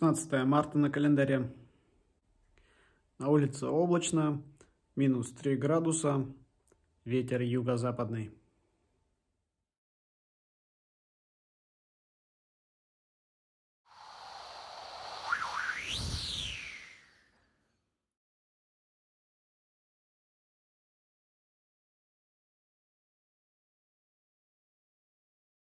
16 марта на календаре. На улице облачно, минус 3 градуса, ветер юго-западный.